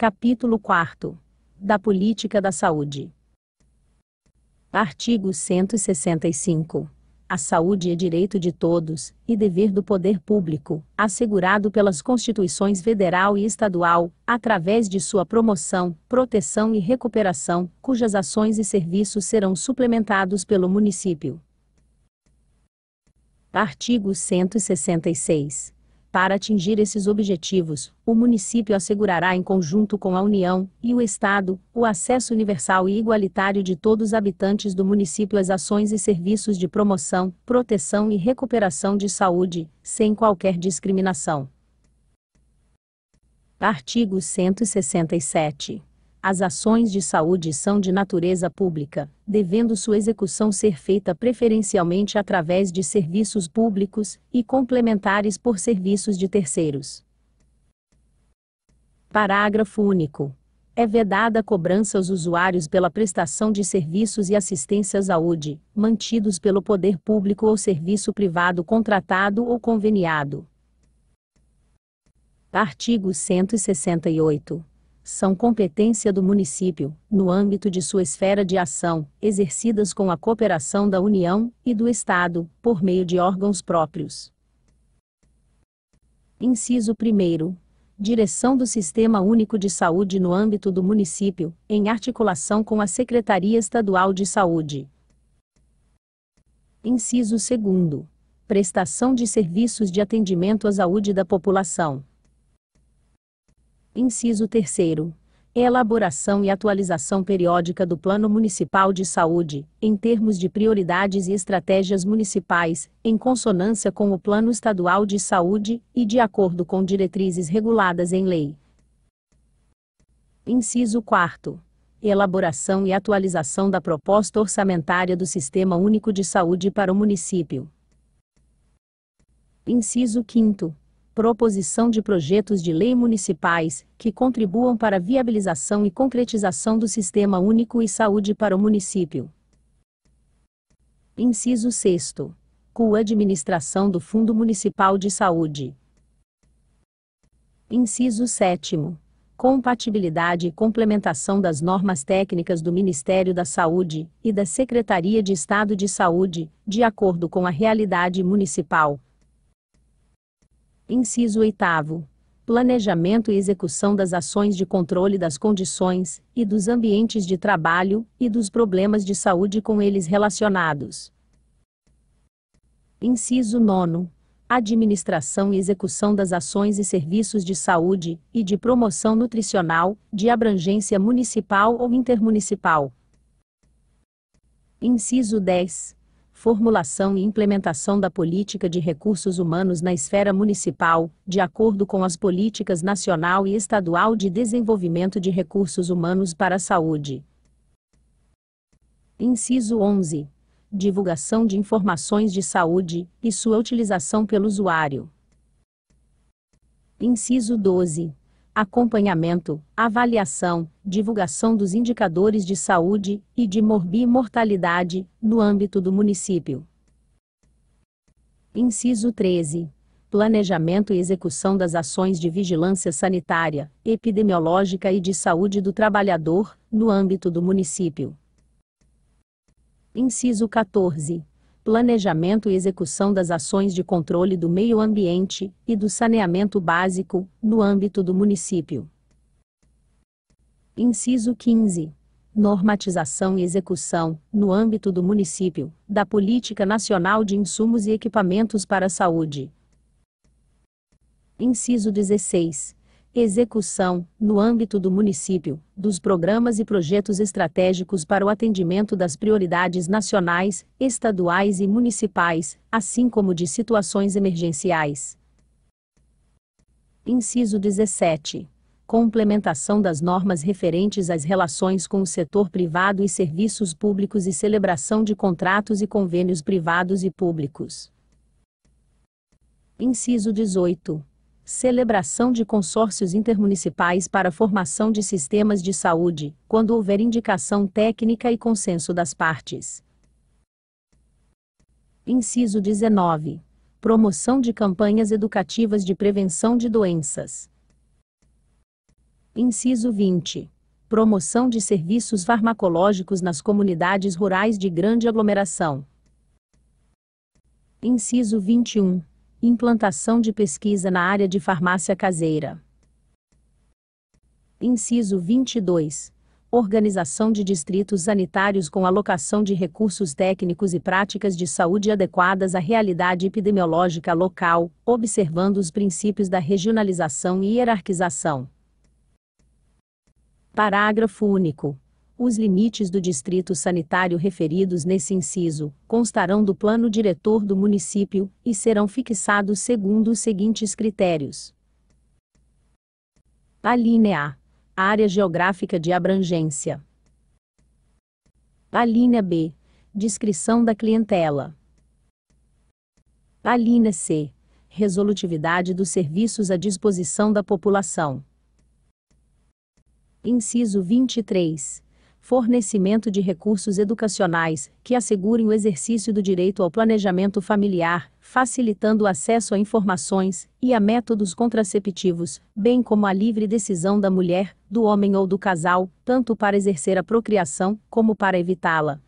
Capítulo 4 Da Política da Saúde. Artigo 165. A saúde é direito de todos e dever do poder público, assegurado pelas constituições federal e estadual, através de sua promoção, proteção e recuperação, cujas ações e serviços serão suplementados pelo município. Artigo 166. Para atingir esses objetivos, o município assegurará em conjunto com a União e o Estado o acesso universal e igualitário de todos os habitantes do município às ações e serviços de promoção, proteção e recuperação de saúde, sem qualquer discriminação. Artigo 167 as ações de saúde são de natureza pública, devendo sua execução ser feita preferencialmente através de serviços públicos e complementares por serviços de terceiros. Parágrafo único. É vedada a cobrança aos usuários pela prestação de serviços e assistência à saúde, mantidos pelo poder público ou serviço privado contratado ou conveniado. Artigo 168 são competência do município, no âmbito de sua esfera de ação, exercidas com a cooperação da União e do Estado, por meio de órgãos próprios. Inciso 1. Direção do Sistema Único de Saúde no âmbito do município, em articulação com a Secretaria Estadual de Saúde. Inciso 2. Prestação de serviços de atendimento à saúde da população. Inciso 3 elaboração e atualização periódica do Plano Municipal de Saúde, em termos de prioridades e estratégias municipais, em consonância com o Plano Estadual de Saúde e de acordo com diretrizes reguladas em lei. Inciso 4. Elaboração e atualização da proposta orçamentária do Sistema Único de Saúde para o município. Inciso 5 Proposição de projetos de lei municipais, que contribuam para a viabilização e concretização do Sistema Único e Saúde para o município. Inciso 6. administração do Fundo Municipal de Saúde. Inciso 7. Compatibilidade e complementação das normas técnicas do Ministério da Saúde e da Secretaria de Estado de Saúde, de acordo com a realidade municipal. Inciso 8. Planejamento e execução das ações de controle das condições e dos ambientes de trabalho e dos problemas de saúde com eles relacionados. Inciso 9 administração e execução das ações e serviços de saúde e de promoção nutricional de abrangência municipal ou intermunicipal. Inciso 10 formulação e implementação da política de recursos humanos na esfera municipal, de acordo com as políticas nacional e estadual de desenvolvimento de recursos humanos para a saúde. Inciso 11. Divulgação de informações de saúde e sua utilização pelo usuário. Inciso 12 acompanhamento, avaliação, divulgação dos indicadores de saúde e de morbimortalidade no âmbito do município. Inciso 13. Planejamento e execução das ações de vigilância sanitária, epidemiológica e de saúde do trabalhador, no âmbito do município. Inciso 14 planejamento e execução das ações de controle do meio ambiente e do saneamento básico, no âmbito do município. Inciso 15. Normatização e execução, no âmbito do município, da Política Nacional de Insumos e Equipamentos para a Saúde. Inciso 16 Execução, no âmbito do município, dos programas e projetos estratégicos para o atendimento das prioridades nacionais, estaduais e municipais, assim como de situações emergenciais. Inciso 17. Complementação das normas referentes às relações com o setor privado e serviços públicos e celebração de contratos e convênios privados e públicos. Inciso 18 celebração de consórcios intermunicipais para formação de sistemas de saúde, quando houver indicação técnica e consenso das partes. Inciso 19. Promoção de campanhas educativas de prevenção de doenças. Inciso 20. Promoção de serviços farmacológicos nas comunidades rurais de grande aglomeração. Inciso 21 Implantação de pesquisa na área de farmácia caseira. Inciso 22. Organização de distritos sanitários com alocação de recursos técnicos e práticas de saúde adequadas à realidade epidemiológica local, observando os princípios da regionalização e hierarquização. Parágrafo único. Os limites do distrito sanitário referidos nesse inciso constarão do plano diretor do município e serão fixados segundo os seguintes critérios: alínea A área geográfica de abrangência, alínea B descrição da clientela, alínea C resolutividade dos serviços à disposição da população. Inciso 23 fornecimento de recursos educacionais que assegurem o exercício do direito ao planejamento familiar, facilitando o acesso a informações e a métodos contraceptivos, bem como a livre decisão da mulher, do homem ou do casal, tanto para exercer a procriação como para evitá-la.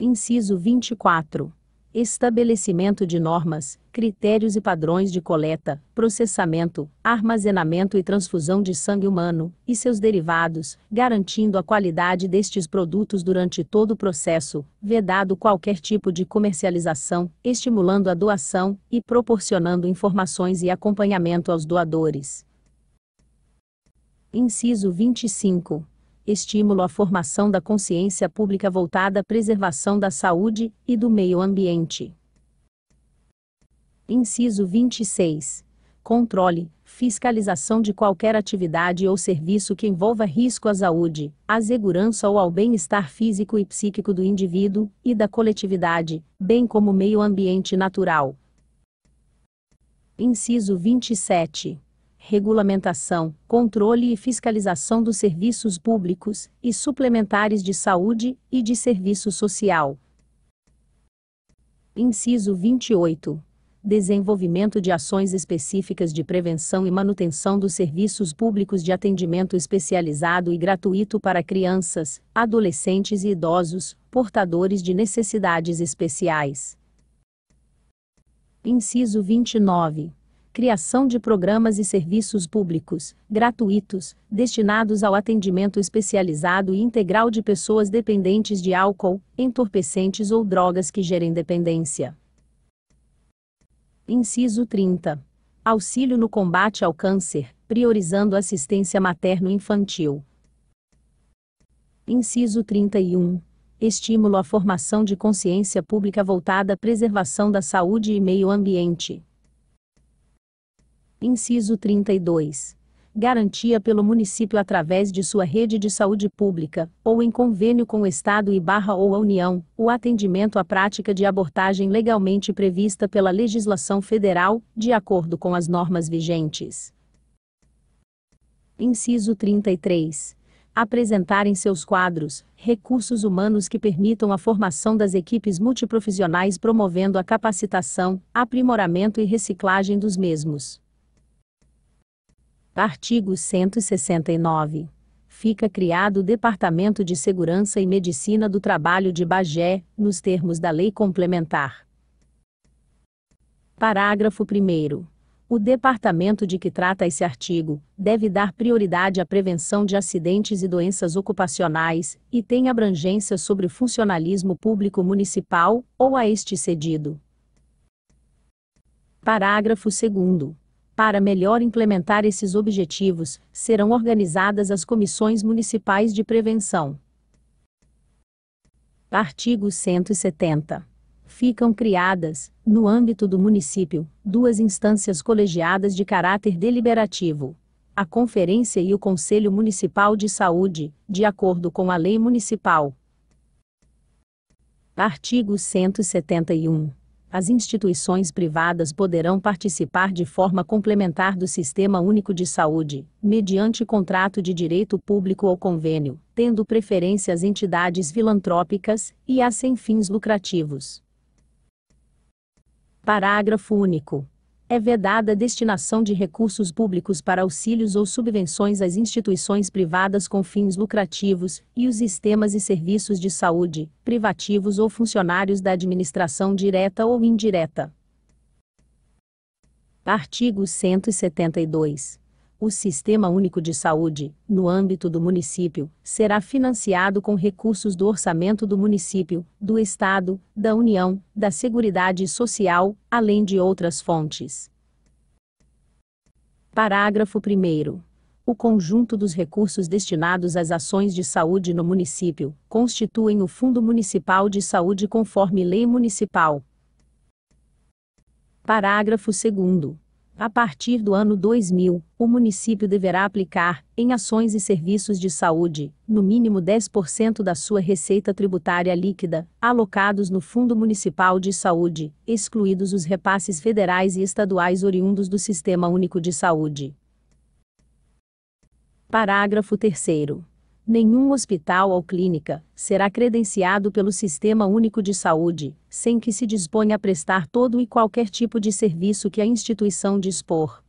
Inciso 24 estabelecimento de normas, critérios e padrões de coleta, processamento, armazenamento e transfusão de sangue humano e seus derivados, garantindo a qualidade destes produtos durante todo o processo, vedado qualquer tipo de comercialização, estimulando a doação e proporcionando informações e acompanhamento aos doadores. Inciso 25 estímulo à formação da consciência pública voltada à preservação da saúde e do meio ambiente. Inciso 26. Controle, fiscalização de qualquer atividade ou serviço que envolva risco à saúde, à segurança ou ao bem-estar físico e psíquico do indivíduo e da coletividade, bem como meio ambiente natural. Inciso 27 regulamentação, controle e fiscalização dos serviços públicos e suplementares de saúde e de serviço social. Inciso 28. Desenvolvimento de ações específicas de prevenção e manutenção dos serviços públicos de atendimento especializado e gratuito para crianças, adolescentes e idosos, portadores de necessidades especiais. Inciso 29 criação de programas e serviços públicos, gratuitos, destinados ao atendimento especializado e integral de pessoas dependentes de álcool, entorpecentes ou drogas que gerem dependência. Inciso 30. Auxílio no combate ao câncer, priorizando assistência materno-infantil. Inciso 31 estímulo à formação de consciência pública voltada à preservação da saúde e meio ambiente. Inciso 32. Garantia pelo município através de sua rede de saúde pública, ou em convênio com o Estado e barra ou a União, o atendimento à prática de abortagem legalmente prevista pela legislação federal, de acordo com as normas vigentes. Inciso 33 apresentarem seus quadros, recursos humanos que permitam a formação das equipes multiprofissionais promovendo a capacitação, aprimoramento e reciclagem dos mesmos. Artigo 169. Fica criado o Departamento de Segurança e Medicina do Trabalho de Bagé, nos termos da Lei Complementar. Parágrafo 1. O departamento de que trata esse artigo deve dar prioridade à prevenção de acidentes e doenças ocupacionais e tem abrangência sobre o funcionalismo público municipal ou a este cedido. Parágrafo 2. Para melhor implementar esses objetivos, serão organizadas as comissões municipais de prevenção. Artigo 170. Ficam criadas, no âmbito do município, duas instâncias colegiadas de caráter deliberativo: a Conferência e o Conselho Municipal de Saúde, de acordo com a Lei Municipal. Artigo 171 as instituições privadas poderão participar de forma complementar do Sistema Único de Saúde, mediante contrato de direito público ou convênio, tendo preferência as entidades filantrópicas e as sem fins lucrativos. Parágrafo único é vedada a destinação de recursos públicos para auxílios ou subvenções às instituições privadas com fins lucrativos, e os sistemas e serviços de saúde, privativos ou funcionários da administração direta ou indireta. Artigo 172. O Sistema Único de Saúde, no âmbito do município, será financiado com recursos do orçamento do município, do Estado, da União, da Seguridade Social, além de outras fontes. Parágrafo 1. O conjunto dos recursos destinados às ações de saúde no município constituem o Fundo Municipal de Saúde conforme Lei Municipal. Parágrafo 2. A partir do ano 2000, o município deverá aplicar, em ações e serviços de saúde, no mínimo 10% da sua receita tributária líquida, alocados no Fundo Municipal de Saúde, excluídos os repasses federais e estaduais oriundos do Sistema Único de Saúde. Parágrafo 3 nenhum hospital ou clínica será credenciado pelo Sistema Único de Saúde, sem que se disponha a prestar todo e qualquer tipo de serviço que a instituição dispor.